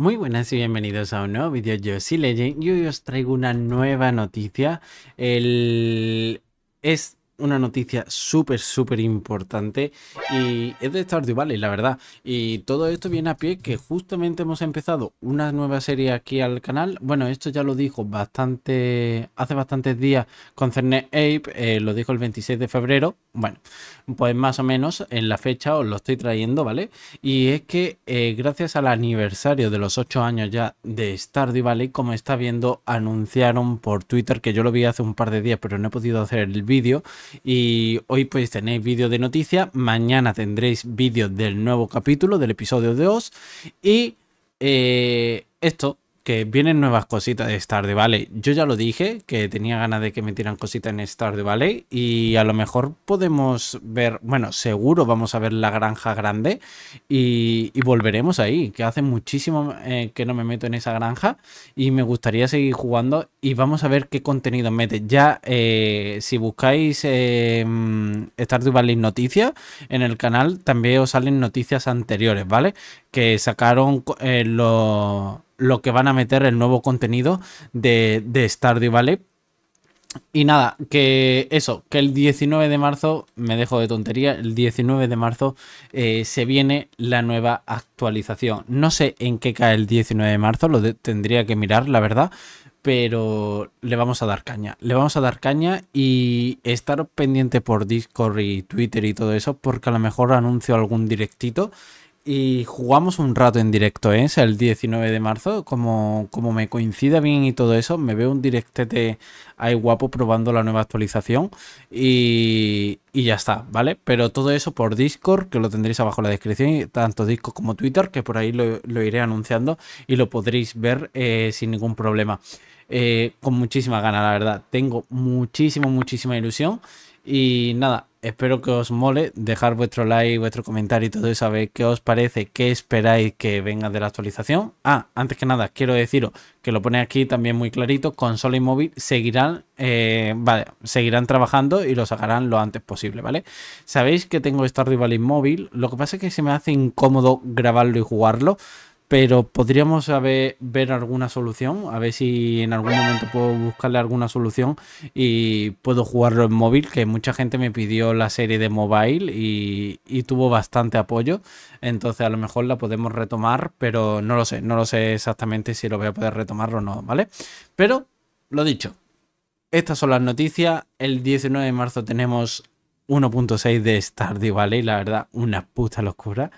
Muy buenas y bienvenidos a un nuevo vídeo. Yo soy Legend y hoy os traigo una nueva noticia. El... Es una noticia súper, súper importante y es de Stardew Valley, la verdad. Y todo esto viene a pie que justamente hemos empezado una nueva serie aquí al canal. Bueno, esto ya lo dijo bastante hace bastantes días Cernet Ape, eh, lo dijo el 26 de febrero. Bueno, pues más o menos en la fecha os lo estoy trayendo, ¿vale? Y es que eh, gracias al aniversario de los 8 años ya de Stardew Valley, como está viendo, anunciaron por Twitter, que yo lo vi hace un par de días, pero no he podido hacer el vídeo, y hoy pues tenéis vídeo de noticia mañana tendréis vídeo del nuevo capítulo, del episodio de Oz. Y eh, esto, que vienen nuevas cositas de Star de Valley. Yo ya lo dije, que tenía ganas de que metieran cositas en Star de Valley y a lo mejor podemos ver, bueno, seguro vamos a ver la granja grande y, volveremos ahí, que hace muchísimo eh, que no me meto en esa granja y me gustaría seguir jugando y vamos a ver qué contenido mete. Ya, eh, si buscáis eh, Star de Valley Noticias en el canal, también os salen noticias anteriores, ¿vale? Que sacaron eh, los lo que van a meter el nuevo contenido de, de Stardew Valley. Y nada, que eso, que el 19 de marzo, me dejo de tontería, el 19 de marzo eh, se viene la nueva actualización. No sé en qué cae el 19 de marzo, lo tendría que mirar, la verdad, pero le vamos a dar caña. Le vamos a dar caña y estar pendiente por Discord y Twitter y todo eso, porque a lo mejor anuncio algún directito y jugamos un rato en directo, ¿eh? el 19 de marzo, como, como me coincida bien y todo eso, me veo un directete ahí guapo probando la nueva actualización y, ya está, ¿vale? Pero todo eso por Discord, que lo tendréis abajo en la descripción, tanto Discord como Twitter, que por ahí lo, iré anunciando y lo podréis ver eh, sin ningún problema. Eh, con muchísima ganas, la verdad. Tengo muchísima, muchísima ilusión. Y nada, espero que os mole dejar vuestro like, vuestro comentario y todo eso, a qué os parece, qué esperáis que venga de la actualización. Ah, antes que nada, quiero deciros que lo pone aquí también muy clarito, consola y móvil seguirán, eh, vale, seguirán trabajando y lo sacarán lo antes posible, ¿vale? Sabéis que tengo rival rival móvil, lo que pasa es que se me hace incómodo grabarlo y jugarlo, pero podríamos ver, alguna solución, a ver si en algún momento puedo buscarle alguna solución y puedo jugarlo en móvil, que mucha gente me pidió la serie de mobile y, y tuvo bastante apoyo, entonces a lo mejor la podemos retomar, pero no lo sé, no lo sé exactamente si lo voy a poder retomar o no, ¿vale? Pero, lo dicho, estas son las noticias, el 19 de marzo tenemos 1.6 de vale y la verdad, una puta locura.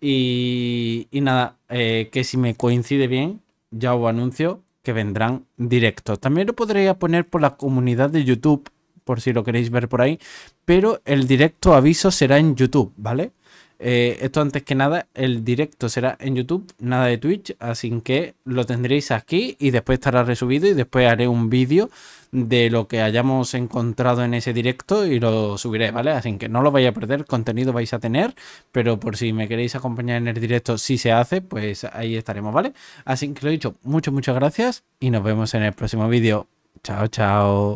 Y, y nada, eh, que si me coincide bien, ya os anuncio que vendrán directos. También lo podría poner por la comunidad de YouTube, por si lo queréis ver por ahí, pero el directo aviso será en YouTube, ¿vale? Eh, esto antes que nada, el directo será en YouTube, nada de Twitch, así que lo tendréis aquí y después estará resubido y después haré un vídeo de lo que hayamos encontrado en ese directo y lo subiré, ¿vale? Así que no lo vais a perder, contenido vais a tener, pero por si me queréis acompañar en el directo, si se hace, pues ahí estaremos, ¿vale? Así que lo he dicho, muchas, muchas gracias y nos vemos en el próximo vídeo. Chao, chao.